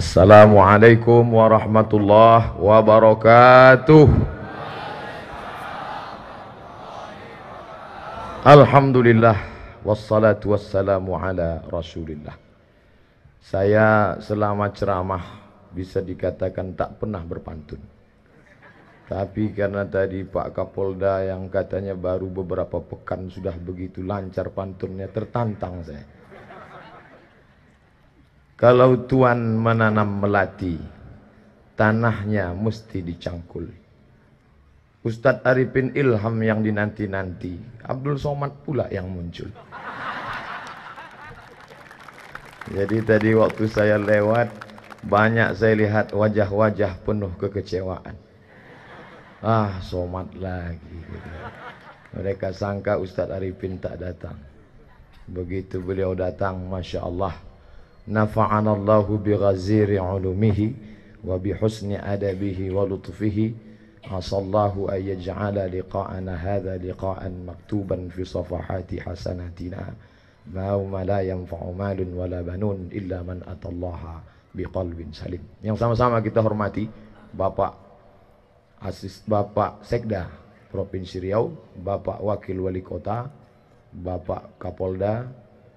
Assalamualaikum warahmatullahi wabarakatuh. Alhamdulillah wassalatu wassalamu ala Rasulillah. Saya selama ceramah bisa dikatakan tak pernah berpantun. Tapi karena tadi Pak Kapolda yang katanya baru beberapa pekan sudah begitu lancar pantunnya tertantang saya kalau Tuhan menanam melati, tanahnya mesti dicangkul. Ustadz Arifin Ilham yang dinanti-nanti, Abdul Somad pula yang muncul. Jadi tadi waktu saya lewat, banyak saya lihat wajah-wajah penuh kekecewaan. Ah, Somad lagi. Mereka sangka Ustadz Arifin tak datang. Begitu beliau datang, Masya Allah, nafa'anallahu bi ghaziri ulumihi wa bi husni adabihi wa lutfihi asallahu an yaj'ala liqa'ana hadha liqa'an maktuban fi safahati hasanatina ma la yanfa'u malun wala banun illa man atallaha biqalbin salim yang sama-sama kita hormati Bapak Asis Bapak Sekda Provinsi Riau Bapak Wakil Wali Kota Bapak Kapolda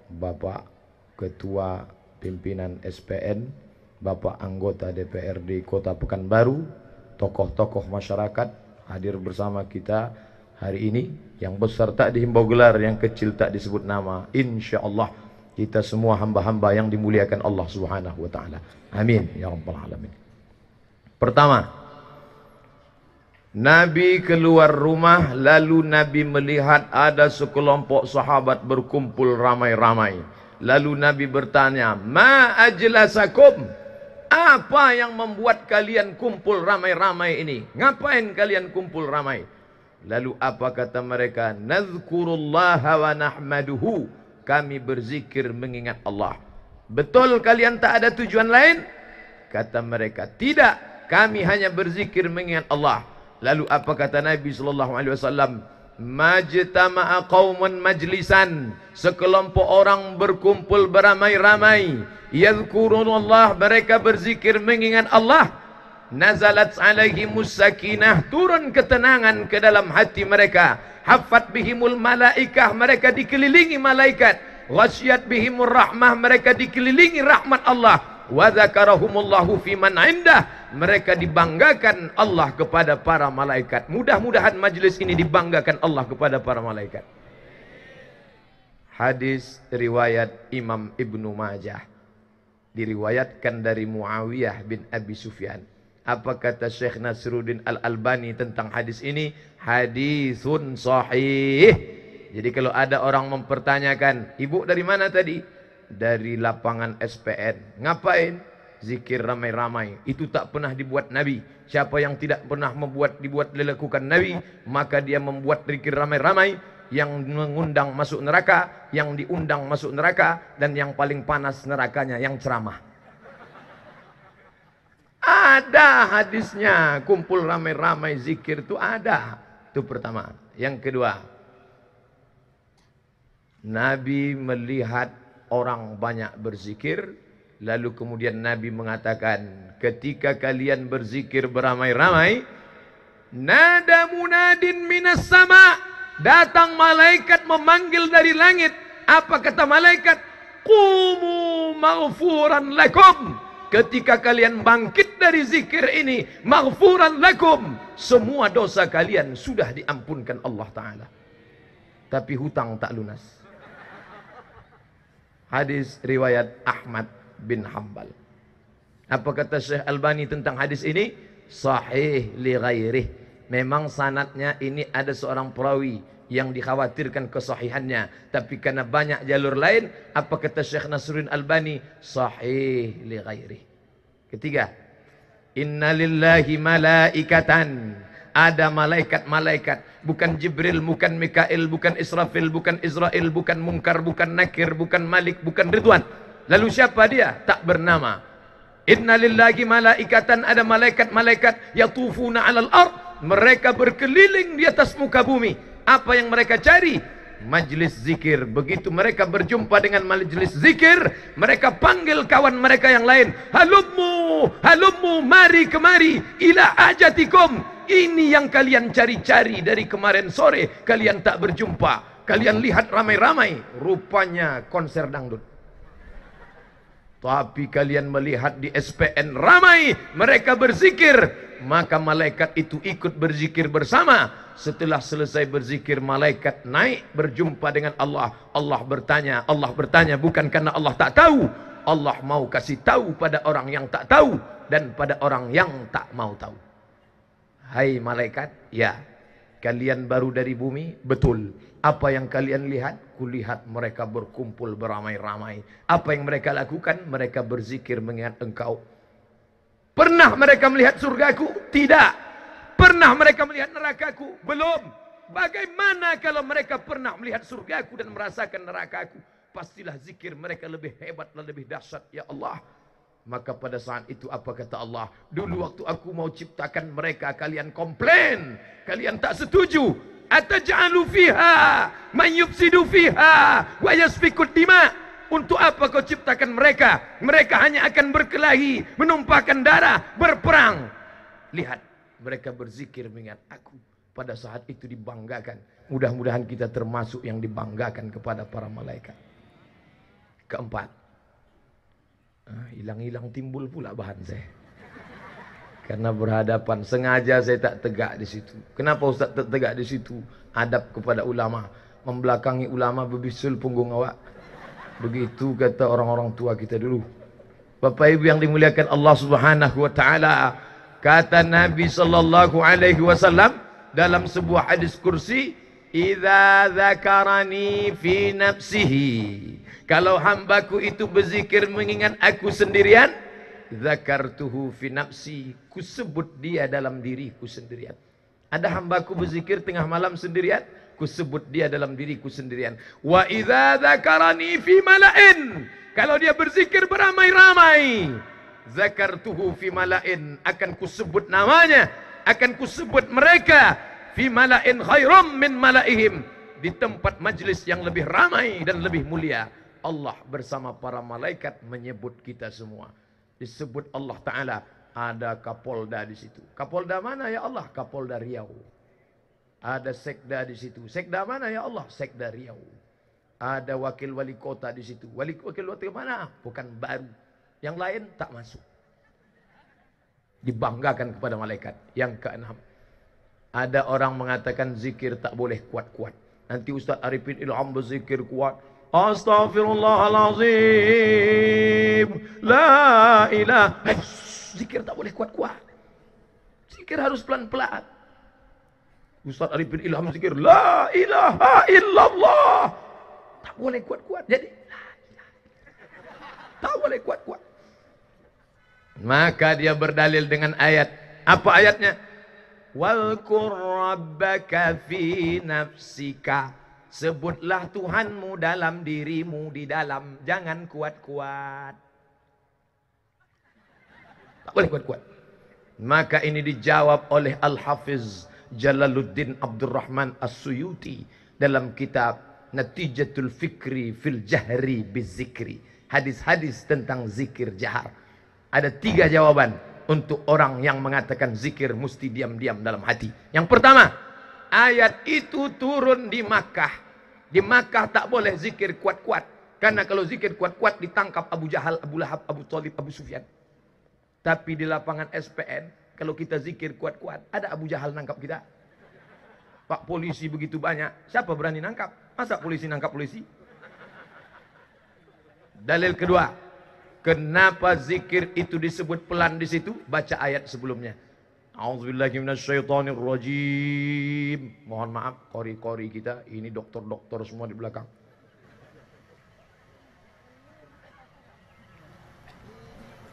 Bapak Ketua pimpinan SPN, Bapak anggota DPRD Kota Pekanbaru, tokoh-tokoh masyarakat hadir bersama kita hari ini. Yang besar tak dihimbau gelar, yang kecil tak disebut nama. Insya Allah kita semua hamba-hamba yang dimuliakan Allah Subhanahu wa taala. Amin ya rabbal alamin. Pertama, Nabi keluar rumah lalu Nabi melihat ada sekelompok sahabat berkumpul ramai-ramai. Lalu Nabi bertanya, "Ma ajlasakum? Apa yang membuat kalian kumpul ramai-ramai ini? Ngapain kalian kumpul ramai?" Lalu apa kata mereka? "Nadzkurullaha wa nahmaduhu." Kami berzikir mengingat Allah. Betul kalian tak ada tujuan lain? Kata mereka, "Tidak, kami hanya berzikir mengingat Allah." Lalu apa kata Nabi sallallahu alaihi wasallam? Majtama'a qauman majlisan sekelompok orang berkumpul beramai-ramai yadhkurunallah mereka berzikir mengingat Allah nazalat alaihi musakinah turun ketenangan ke dalam hati mereka hafat bihimul malaikah mereka dikelilingi malaikat Wasiat bihimur rahmah mereka dikelilingi rahmat Allah wa dzakarahumullahu fiman indah mereka dibanggakan Allah kepada para malaikat mudah-mudahan majelis ini dibanggakan Allah kepada para malaikat hadis riwayat Imam Ibnu Majah diriwayatkan dari Muawiyah bin Abi Sufyan apa kata Syekh Nasruddin Al-Albani tentang hadis ini? Hadisun sahih. Jadi kalau ada orang mempertanyakan, ibu dari mana tadi? dari lapangan SPN. Ngapain? Zikir ramai-ramai. Itu tak pernah dibuat Nabi. Siapa yang tidak pernah membuat dibuat dilakukan Nabi, maka dia membuat zikir ramai-ramai yang mengundang masuk neraka, yang diundang masuk neraka, dan yang paling panas nerakanya yang ceramah. Ada hadisnya, kumpul ramai-ramai zikir itu ada. Itu pertama. Yang kedua, Nabi melihat orang banyak berzikir lalu kemudian Nabi mengatakan ketika kalian berzikir beramai-ramai nada munadin minas sama datang malaikat memanggil dari langit apa kata malaikat mau maghfuran lakum ketika kalian bangkit dari zikir ini maghfuran lakum semua dosa kalian sudah diampunkan Allah taala tapi hutang tak lunas Hadis riwayat Ahmad bin Hanbal. Apa kata Syekh Albani tentang hadis ini? Sahih li ghairih. Memang sanatnya ini ada seorang perawi yang dikhawatirkan kesahihannya. Tapi karena banyak jalur lain, apa kata Syekh Nasruddin Albani? Sahih li ghairih. Ketiga, Inna lillahi malaikatan. malaikatan. ada malaikat-malaikat. Bukan Jibril, bukan Mikail, bukan Israfil, bukan Israel, bukan Munkar, bukan Nakir, bukan Malik, bukan Ridwan. Lalu siapa dia? Tak bernama. Inna lillahi malaikatan ada malaikat-malaikat yatufuna alal ard. Mereka berkeliling di atas muka bumi. Apa yang mereka cari? Majlis zikir. Begitu mereka berjumpa dengan majlis zikir, mereka panggil kawan mereka yang lain. Halummu, halummu, mari kemari ila ajatikum. Ini yang kalian cari-cari dari kemarin sore. Kalian tak berjumpa. Kalian lihat ramai-ramai. Rupanya konser dangdut. Tapi kalian melihat di SPN ramai. Mereka berzikir. Maka malaikat itu ikut berzikir bersama. Setelah selesai berzikir, malaikat naik berjumpa dengan Allah. Allah bertanya. Allah bertanya bukan karena Allah tak tahu. Allah mau kasih tahu pada orang yang tak tahu. Dan pada orang yang tak mau tahu. Hai malaikat, ya. Kalian baru dari bumi? Betul. Apa yang kalian lihat? Kulihat mereka berkumpul beramai-ramai. Apa yang mereka lakukan? Mereka berzikir mengingat engkau. Pernah mereka melihat surgaku? Tidak. Pernah mereka melihat nerakaku? Belum. Bagaimana kalau mereka pernah melihat surgaku dan merasakan nerakaku? Pastilah zikir mereka lebih hebat dan lebih dahsyat. Ya Allah. Maka pada saat itu apa kata Allah? Dulu waktu aku mau ciptakan mereka kalian komplain, kalian tak setuju. Ataj'alu fiha may yufsidu fiha wa yasfiku dima. Untuk apa kau ciptakan mereka? Mereka hanya akan berkelahi, menumpahkan darah, berperang. Lihat, mereka berzikir mengingat aku. Pada saat itu dibanggakan. Mudah-mudahan kita termasuk yang dibanggakan kepada para malaikat. Keempat, Ah, hilang-hilang ha, timbul pula bahan saya. Karena berhadapan. Sengaja saya tak tegak di situ. Kenapa Ustaz tak tegak di situ? Adab kepada ulama. Membelakangi ulama berbisul punggung awak. Begitu kata orang-orang tua kita dulu. Bapak ibu yang dimuliakan Allah subhanahu wa ta'ala. Kata Nabi sallallahu alaihi wasallam dalam sebuah hadis kursi. Iza zakarani fi nafsihi. Kalau hambaku itu berzikir mengingat aku sendirian, zakar fi nafsi, ku sebut dia dalam diriku sendirian. Ada hambaku berzikir tengah malam sendirian, ku sebut dia dalam diriku sendirian. Wa idza zakarani fi mala'in, kalau dia berzikir beramai-ramai, zakartuhu fi mala'in, akan ku sebut namanya, akan ku sebut mereka fi mala'in khairum min mala'ihim di tempat majlis yang lebih ramai dan lebih mulia. Allah bersama para malaikat menyebut kita semua. Disebut Allah Ta'ala. Ada Kapolda di situ. Kapolda mana ya Allah? Kapolda Riau. Ada Sekda di situ. Sekda mana ya Allah? Sekda Riau. Ada wakil wali kota di situ. Wali, wakil wali kota mana? Bukan baru. Yang lain tak masuk. Dibanggakan kepada malaikat. Yang keenam. Ada orang mengatakan zikir tak boleh kuat-kuat. Nanti Ustaz Arifin Ilham berzikir kuat. Astaghfirullahalazim. La ilaha. Eh, zikir tak boleh kuat-kuat. Zikir harus pelan-pelan. Ustaz Arifin Ilham zikir. La ilaha illallah. Tak boleh kuat-kuat. Jadi, tak boleh kuat-kuat. Maka dia berdalil dengan ayat. Apa ayatnya? Wal rabbaka fi nafsika. Sebutlah Tuhanmu dalam dirimu di dalam. Jangan kuat-kuat. Tak boleh kuat-kuat. Maka ini dijawab oleh Al-Hafiz Jalaluddin Abdurrahman As-Suyuti dalam kitab Natijatul Fikri fil Jahri bizikri. Hadis-hadis tentang zikir jahar. Ada tiga jawaban untuk orang yang mengatakan zikir mesti diam-diam dalam hati. Yang pertama, ayat itu turun di Makkah di Makkah tak boleh zikir kuat-kuat. Karena kalau zikir kuat-kuat ditangkap Abu Jahal, Abu Lahab, Abu Talib, Abu Sufyan. Tapi di lapangan SPN, kalau kita zikir kuat-kuat, ada Abu Jahal nangkap kita. Pak polisi begitu banyak, siapa berani nangkap? Masa polisi nangkap polisi? Dalil kedua, kenapa zikir itu disebut pelan di situ? Baca ayat sebelumnya. A'udzubillahi minasyaitonirrajim. Mohon maaf kori-kori kita ini dokter-dokter semua di belakang.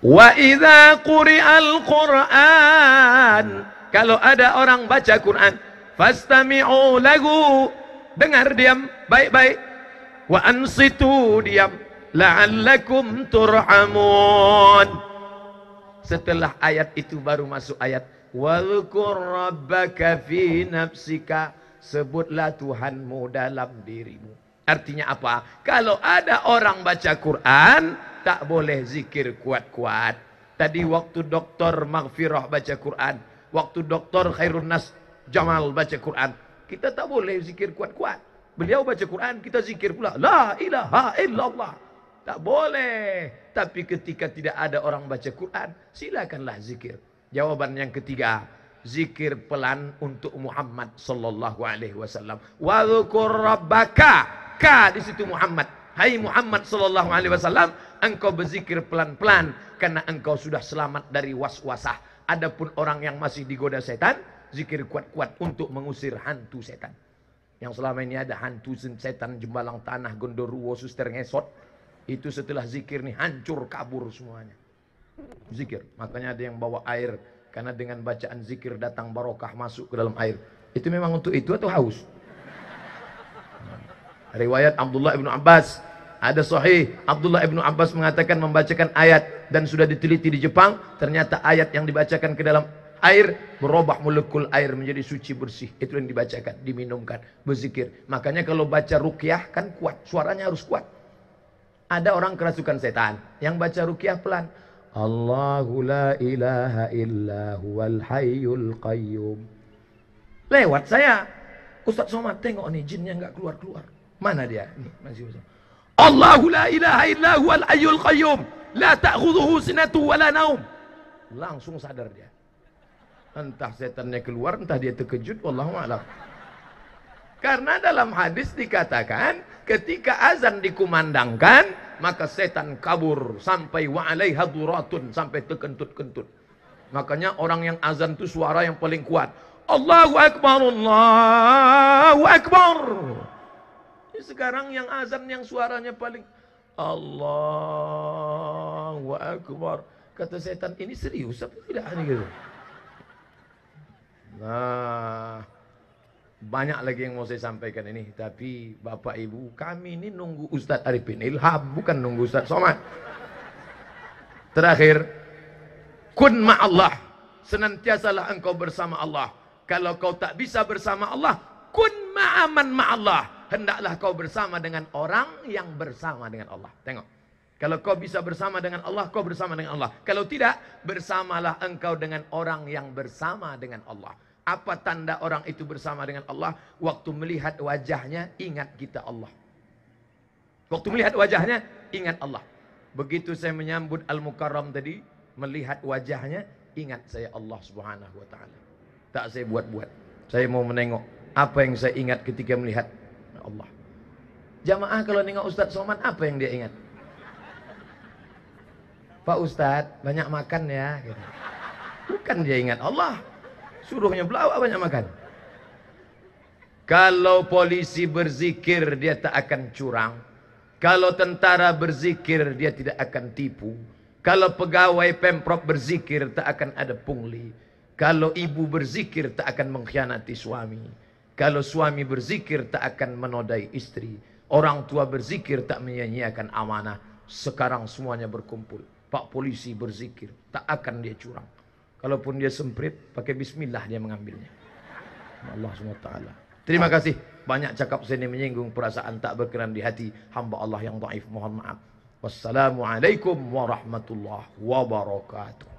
Wa idza quri'al Qur'an. Kalau ada orang baca Quran, fastami'u lagu. Dengar diam baik-baik. Wa ansitu diam. La'allakum turhamun. Setelah ayat itu baru masuk ayat Wadhkur rabbaka fi nafsika Sebutlah Tuhanmu dalam dirimu Artinya apa? Kalau ada orang baca Quran Tak boleh zikir kuat-kuat Tadi waktu doktor Maghfirah baca Quran Waktu doktor Khairun Nas Jamal baca Quran Kita tak boleh zikir kuat-kuat Beliau baca Quran, kita zikir pula La ilaha illallah Tak boleh Tapi ketika tidak ada orang baca Quran Silakanlah zikir Jawaban yang ketiga, zikir pelan untuk Muhammad sallallahu alaihi wasallam. Wa dzkur rabbaka. Ka di situ Muhammad. Hai Muhammad sallallahu alaihi wasallam, engkau berzikir pelan-pelan karena engkau sudah selamat dari waswasah. Adapun orang yang masih digoda setan, zikir kuat-kuat untuk mengusir hantu setan. Yang selama ini ada hantu setan, jembalang tanah, gondoruo, suster ngesot. Itu setelah zikir nih hancur kabur semuanya. Zikir. Makanya ada yang bawa air. Karena dengan bacaan zikir datang barokah masuk ke dalam air. Itu memang untuk itu atau haus? Riwayat Abdullah ibnu Abbas. Ada sahih. Abdullah ibnu Abbas mengatakan membacakan ayat. Dan sudah diteliti di Jepang. Ternyata ayat yang dibacakan ke dalam air berubah molekul air menjadi suci bersih itu yang dibacakan diminumkan berzikir makanya kalau baca rukyah kan kuat suaranya harus kuat ada orang kerasukan setan yang baca rukyah pelan Allahu la ilaha illa huwal hayyul qayyum. Lewat saya. Ustaz Somad tengok nih jinnya nggak keluar-keluar. Mana dia? Nih, masih Ustaz. Allahu la ilaha illa huwal hayyul qayyum. La ta'khudhuhu sinatu wa naum. Langsung sadar dia. Entah setannya keluar, entah dia terkejut, wallahu a'lam. Karena dalam hadis dikatakan ketika azan dikumandangkan, maka setan kabur sampai wa alaiha duratun sampai terkentut kentut Makanya orang yang azan itu suara yang paling kuat. Allahu akbar Allahu akbar. Ini sekarang yang azan yang suaranya paling Allahu akbar. Kata setan ini serius apa tidak ini gitu. Nah, banyak lagi yang mau saya sampaikan ini. Tapi Bapak Ibu, kami ini nunggu Ustadz Arifin Ilham, bukan nunggu Ustadz Somad. Terakhir, kun ma Allah senantiasalah engkau bersama Allah. Kalau kau tak bisa bersama Allah, kun ma aman ma Allah Hendaklah kau bersama dengan orang yang bersama dengan Allah. Tengok. Kalau kau bisa bersama dengan Allah, kau bersama dengan Allah. Kalau tidak, bersamalah engkau dengan orang yang bersama dengan Allah. Apa tanda orang itu bersama dengan Allah? Waktu melihat wajahnya, ingat kita Allah. Waktu melihat wajahnya, ingat Allah. Begitu saya menyambut Al-Mukarram tadi, melihat wajahnya, ingat saya Allah Subhanahu wa taala. Tak saya buat-buat. Saya mau menengok apa yang saya ingat ketika melihat Allah. Jamaah kalau nengok Ustaz Somad apa yang dia ingat? Pak Ustaz, banyak makan ya gitu. Bukan dia ingat Allah. Suruhnya pula awak banyak makan. Kalau polisi berzikir, dia tak akan curang. Kalau tentara berzikir, dia tidak akan tipu. Kalau pegawai pemprov berzikir, tak akan ada pungli. Kalau ibu berzikir, tak akan mengkhianati suami. Kalau suami berzikir, tak akan menodai istri. Orang tua berzikir, tak menyanyiakan amanah. Sekarang semuanya berkumpul. Pak polisi berzikir, tak akan dia curang. Kalaupun dia semprit, pakai bismillah dia mengambilnya. Allah SWT. Terima kasih. Banyak cakap saya menyinggung perasaan tak berkenan di hati hamba Allah yang daif. Mohon maaf. Wassalamualaikum warahmatullahi wabarakatuh.